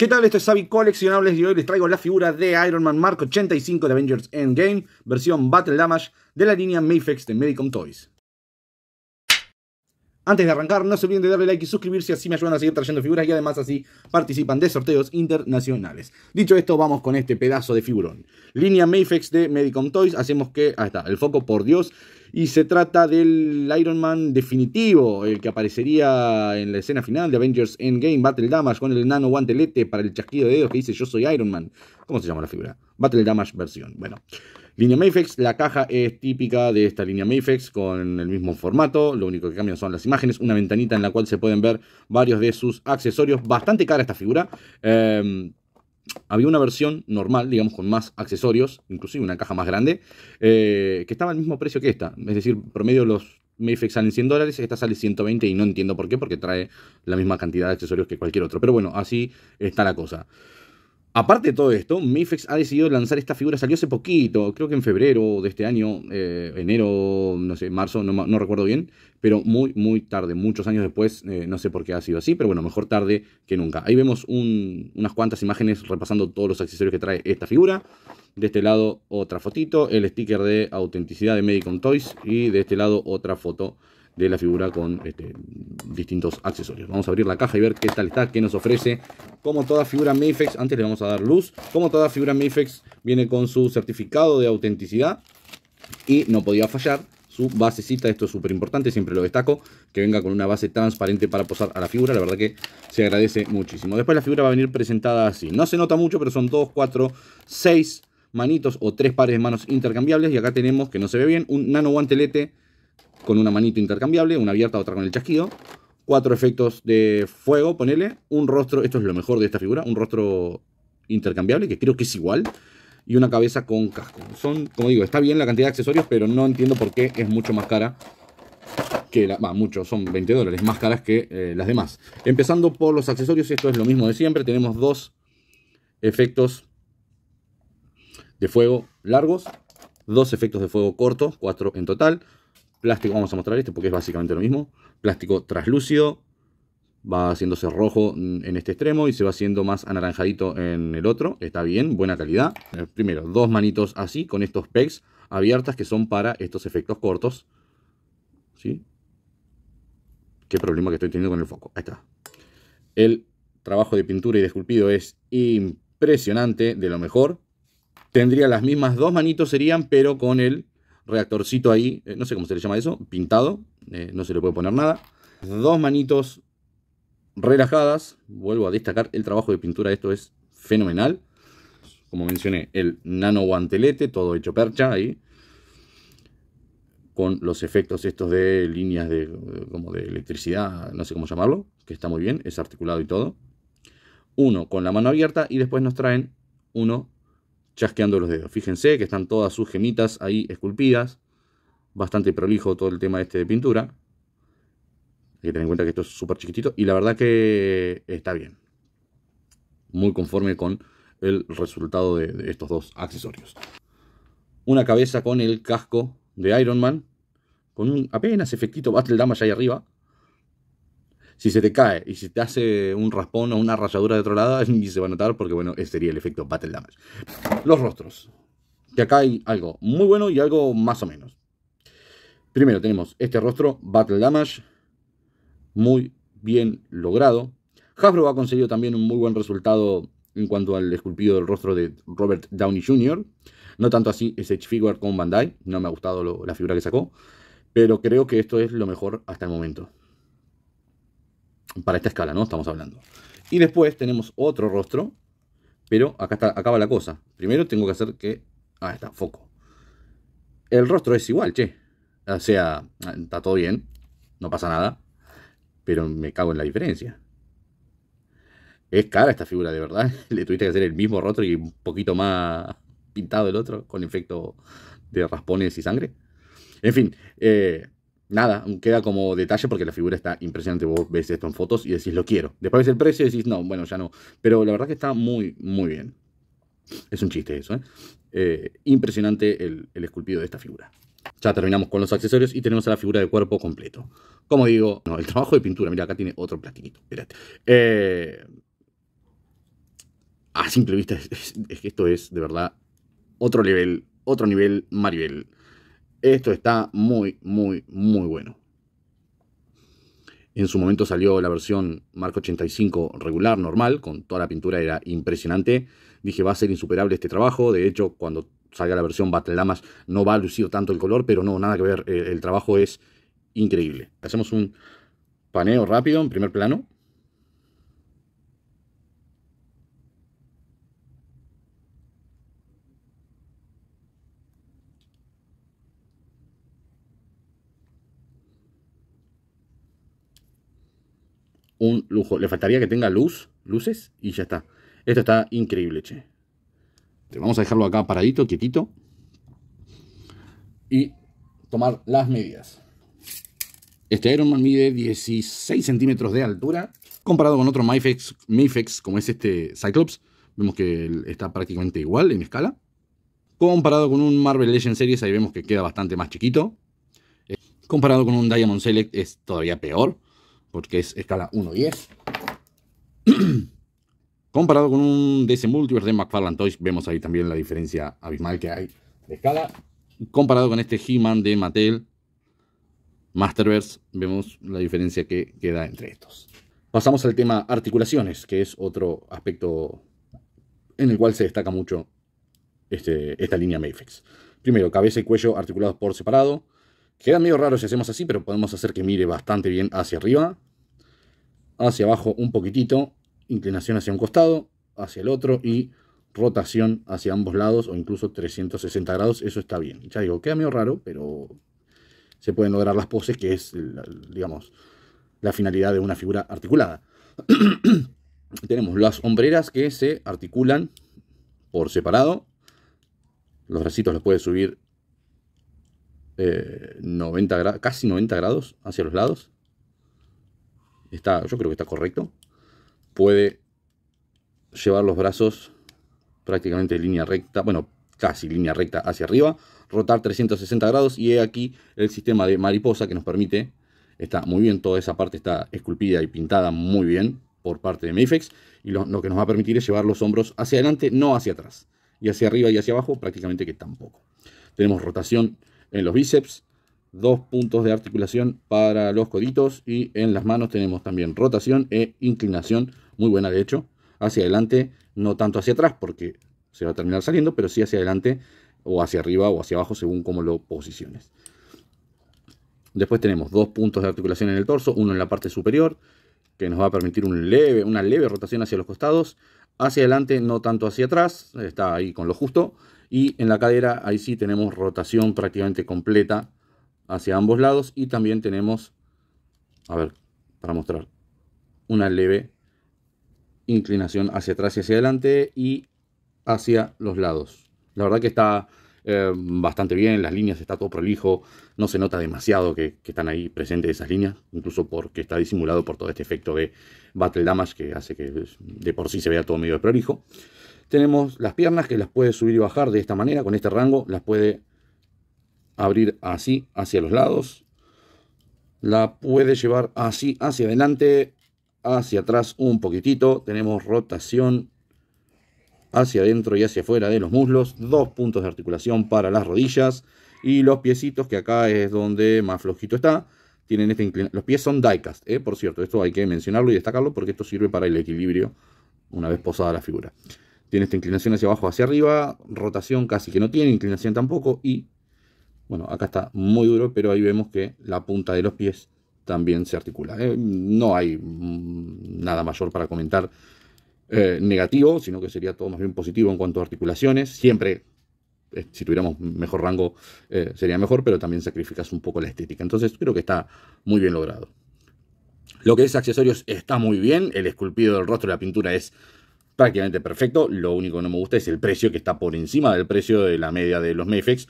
¿Qué tal? Esto es Savvy Coleccionables y hoy les traigo la figura de Iron Man Mark 85 de Avengers Endgame, versión Battle Damage de la línea Mayfex de Medicom Toys. Antes de arrancar, no se olviden de darle like y suscribirse, así me ayudan a seguir trayendo figuras y además así participan de sorteos internacionales. Dicho esto, vamos con este pedazo de figurón. Línea Mayfex de Medicom Toys, hacemos que... Ahí está, el foco por Dios. Y se trata del Iron Man definitivo, el que aparecería en la escena final de Avengers Endgame Battle Damage con el nano guantelete para el chasquido de dedos que dice yo soy Iron Man. ¿Cómo se llama la figura? Battle Damage versión. Bueno. Línea Mayfex, la caja es típica de esta línea Mayfex con el mismo formato, lo único que cambian son las imágenes, una ventanita en la cual se pueden ver varios de sus accesorios, bastante cara esta figura. Em, había una versión normal, digamos, con más accesorios, inclusive una caja más grande, eh, que estaba al mismo precio que esta. Es decir, promedio los Maifex salen 100 dólares, esta sale 120 y no entiendo por qué, porque trae la misma cantidad de accesorios que cualquier otro. Pero bueno, así está la cosa. Aparte de todo esto, Mifex ha decidido lanzar esta figura, salió hace poquito, creo que en febrero de este año, eh, enero, no sé, marzo, no, recuerdo bien, pero muy, muy tarde, muchos años después, eh, no sé por qué ha sido así, pero bueno, mejor tarde que nunca. Ahí vemos unas cuantas imágenes repasando todos los accesorios que trae esta figura. De este lado otra fotito, el sticker de autenticidad de Medicom Toys y de este lado otra foto de la figura con este, distintos accesorios. Vamos a abrir la caja y ver qué tal está, qué nos ofrece. Como toda figura Mifex, antes le vamos a dar luz. Como toda figura Mifex viene con su certificado de autenticidad y no podía fallar su basecita, esto es súper importante, siempre lo destaco, que venga con una base transparente para posar a la figura, la verdad que se agradece muchísimo. Después la figura va a venir presentada así, no se nota mucho, pero son 2, 4, 6 manitos o tres pares de manos intercambiables y acá tenemos, que no se ve bien, un nano guantelete con una manito intercambiable, una abierta, otra con el chasquido. Cuatro efectos de fuego, ponele. Un rostro, esto es lo mejor de esta figura, un rostro intercambiable, que creo que es igual. Y una cabeza con casco. Son, como digo, está bien la cantidad de accesorios, pero no entiendo por qué es mucho más cara que la, Va, mucho, son 20 dólares más caras que eh, las demás. Empezando por los accesorios, esto es lo mismo de siempre. Tenemos dos efectos de fuego largos, dos efectos de fuego cortos, cuatro en total, Plástico, vamos a mostrar este porque es básicamente lo mismo. Plástico traslúcido, va haciéndose rojo en este extremo y se va haciendo más anaranjadito en el otro. Está bien, buena calidad. Eh, primero, dos manitos así con estos pegs abiertas que son para estos efectos cortos. ¿Sí? Qué problema que estoy teniendo con el foco. Ahí está. El trabajo de pintura y de esculpido es impresionante, de lo mejor. Tendría las mismas dos manitos serían, pero con el reactorcito ahí, eh, no sé cómo se le llama eso, pintado, eh, no se le puede poner nada. Dos manitos relajadas, vuelvo a destacar, el trabajo de pintura esto es fenomenal. Como mencioné, el nano guantelete, todo hecho percha ahí. Con los efectos estos de líneas de, eh, como de electricidad, no sé cómo llamarlo, que está muy bien, es articulado y todo. Uno con la mano abierta y después nos traen uno chasqueando los dedos. Fíjense que están todas sus gemitas ahí esculpidas. Bastante prolijo todo el tema este de pintura. Hay que tener en cuenta que esto es súper chiquitito. Y la verdad que está bien. Muy conforme con el resultado de, estos dos accesorios. Una cabeza con el casco de Iron Man. Con un apenas efectito Battle Damage ahí arriba si se te cae y si te hace un raspón o una rayadura de otro lado, ni se va a notar porque, bueno, ese sería el efecto Battle Damage. Los rostros. Que acá hay algo muy bueno y algo más o menos. Primero tenemos este rostro, Battle Damage, muy bien logrado. Hasbro ha conseguido también un muy buen resultado en cuanto al esculpido del rostro de Robert Downey Jr. No tanto así es Edge Figure con Bandai, no me ha gustado la figura que sacó, pero creo que esto es lo mejor hasta el momento. Para esta escala, ¿no? Estamos hablando. Y después tenemos otro rostro, pero acá está, acaba la cosa. Primero tengo que hacer que... Ah, está, foco. El rostro es igual, che. O sea, está todo bien, no pasa nada, pero me cago en la diferencia. Es cara esta figura, de verdad. Le tuviste que hacer el mismo rostro y un poquito más pintado el otro, con efecto de raspones y sangre. En fin, eh, nada, queda como detalle porque la figura está impresionante. Vos ves esto en fotos y decís, lo quiero. Después ves el precio y decís, no, bueno, ya no. Pero la verdad que está muy, muy bien. Es un chiste eso, ¿eh? eh impresionante el, esculpido de esta figura. Ya terminamos con los accesorios y tenemos a la figura de cuerpo completo. Como digo, no, el trabajo de pintura, mira, acá tiene otro platinito. espérate. Eh, a simple vista, es, que esto es de verdad otro nivel, otro nivel Maribel. Esto está muy, muy, muy bueno. En su momento salió la versión Marco 85 regular, normal, con toda la pintura era impresionante. Dije, va a ser insuperable este trabajo. De hecho, cuando salga la versión Battle Damas no va a lucir tanto el color, pero no, nada que ver. el trabajo es increíble. Hacemos un paneo rápido en primer plano. un lujo. Le faltaría que tenga luz, luces y ya está. Esto está increíble, che. Vamos a dejarlo acá paradito, quietito. Y tomar las medidas. Este Man mide 16 centímetros de altura. Comparado con otro Mifex, como es este Cyclops, vemos que está prácticamente igual en escala. Comparado con un Marvel Legends Series, ahí vemos que queda bastante más chiquito. Eh, comparado con un Diamond Select es todavía peor porque es escala 1.10. Comparado con un DC Multiverse de McFarlane Toys, vemos ahí también la diferencia abismal que hay de escala. Comparado con este He-Man de Mattel Masterverse, vemos la diferencia que queda entre estos. Pasamos al tema articulaciones, que es otro aspecto en el cual se destaca mucho este, esta línea Mayfix. Primero, cabeza y cuello articulados por separado. Queda medio raro si hacemos así, pero podemos hacer que mire bastante bien hacia arriba. Hacia abajo un poquitito. Inclinación hacia un costado, hacia el otro y rotación hacia ambos lados o incluso 360 grados. Eso está bien. Ya digo, queda medio raro, pero se pueden lograr las poses que es, digamos, la finalidad de una figura articulada. Tenemos las hombreras que se articulan por separado. Los bracitos los puede subir 90 eh, casi 90 grados hacia los lados. Está, yo creo que está correcto. Puede llevar los brazos prácticamente en línea recta, bueno, casi línea recta hacia arriba, rotar 360 grados y he aquí el sistema de mariposa que nos permite, está muy bien, toda esa parte está esculpida y pintada muy bien por parte de Mayfex y lo que nos va a permitir es llevar los hombros hacia adelante, no hacia atrás, y hacia arriba y hacia abajo prácticamente que tampoco. Tenemos rotación en los bíceps, dos puntos de articulación para los coditos y en las manos tenemos también rotación e inclinación, muy buena de hecho, hacia adelante, no tanto hacia atrás porque se va a terminar saliendo, pero sí hacia adelante o hacia arriba o hacia abajo según cómo lo posiciones. Después tenemos dos puntos de articulación en el torso, uno en la parte superior, que nos va a permitir un leve, una leve rotación hacia los costados, hacia adelante, no tanto hacia atrás, está ahí con lo justo, y en la cadera, ahí sí tenemos rotación prácticamente completa hacia ambos lados. Y también tenemos, a ver, para mostrar, una leve inclinación hacia atrás y hacia adelante y hacia los lados. La verdad que está eh, bastante bien, las líneas está todo prolijo, no se nota demasiado que, están ahí presentes esas líneas, incluso porque está disimulado por todo este efecto de Battle Damage que hace que de por sí se vea todo medio de prolijo. Tenemos las piernas que las puede subir y bajar de esta manera, con este rango, las puede abrir así hacia los lados. La puede llevar así hacia adelante, hacia atrás un poquitito. Tenemos rotación hacia adentro y hacia afuera de los muslos. Dos puntos de articulación para las rodillas. Y los piecitos, que acá es donde más flojito está, tienen Los pies son diecast, ¿eh? por cierto. Esto hay que mencionarlo y destacarlo porque esto sirve para el equilibrio una vez posada la figura tiene esta inclinación hacia abajo, hacia arriba, rotación casi que no tiene, inclinación tampoco, y bueno, acá está muy duro, pero ahí vemos que la punta de los pies también se articula. ¿eh? no hay mm, nada mayor para comentar eh, negativo, sino que sería todo más bien positivo en cuanto a articulaciones. Siempre, eh, si tuviéramos mejor rango, sería mejor, pero también sacrificas un poco la estética. Entonces creo que está muy bien logrado. Lo que es accesorios está muy bien, el esculpido del rostro de la pintura es prácticamente perfecto. Lo único que no me gusta es el precio, que está por encima del precio de la media de los Mefex.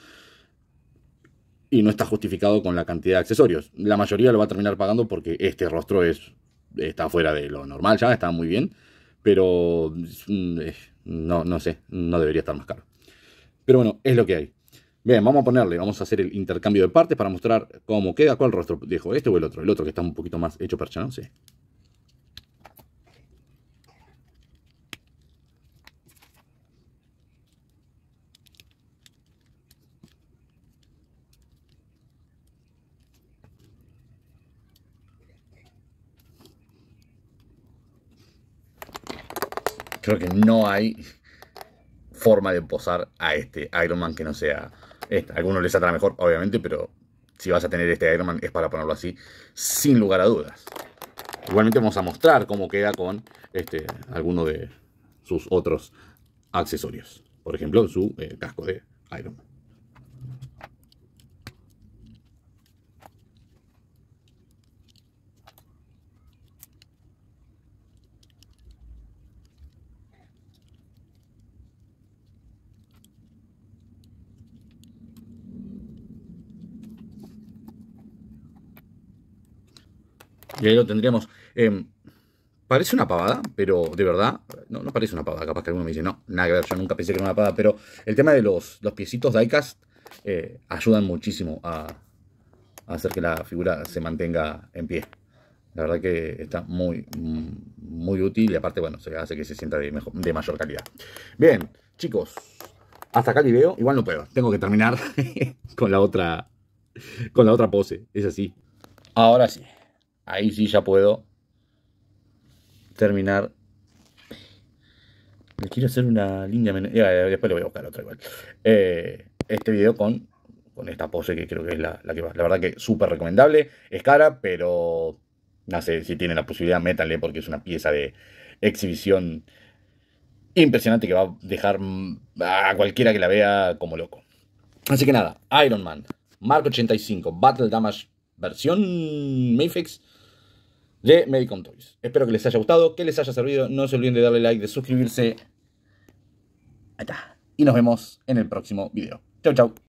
Y no está justificado con la cantidad de accesorios. La mayoría lo va a terminar pagando porque este rostro es, está fuera de lo normal ya, está muy bien. Pero mm, eh, no, no sé, no debería estar más caro. Pero bueno, es lo que hay. Bien, vamos a ponerle, vamos a hacer el intercambio de partes para mostrar cómo queda, cuál rostro dejo, este o el otro. El otro que está un poquito más hecho percha, no sé. Creo que no hay forma de posar a este Iron Man que no sea esta. Algunos les saldrá mejor, obviamente, pero si vas a tener este Iron Man es para ponerlo así, sin lugar a dudas. Igualmente vamos a mostrar cómo queda con este, alguno de sus otros accesorios. Por ejemplo, su eh, casco de Iron Man. Y ahí lo tendríamos. Em, parece una pavada, pero de verdad, no, no parece una pavada. Capaz que alguno me dice, no, nada que ver, yo nunca pensé que era una pavada. Pero el tema de los, los piecitos diecast eh, ayudan muchísimo a, hacer que la figura se mantenga en pie. La verdad que está muy, muy útil y aparte, bueno, se hace que se sienta de, mejor, de mayor calidad. Bien, chicos, hasta acá el video. Igual no puedo, tengo que terminar con la otra, con la otra pose. Es así. Ahora sí ahí sí ya puedo terminar. Le quiero hacer una linda eh, Después le voy a buscar otra igual. Eh, este video con, con esta pose que creo que es la, la que va. La verdad que súper recomendable. Es cara, pero no sé si tienen la posibilidad, métanle porque es una pieza de exhibición impresionante que va a dejar a cualquiera que la vea como loco. Así que nada, Iron Man, Mark 85, Battle Damage versión Mayfix de Medicom Toys. Espero que les haya gustado, que les haya servido. No se olviden de darle like, de suscribirse. Y nos vemos en el próximo video. Chau, chau.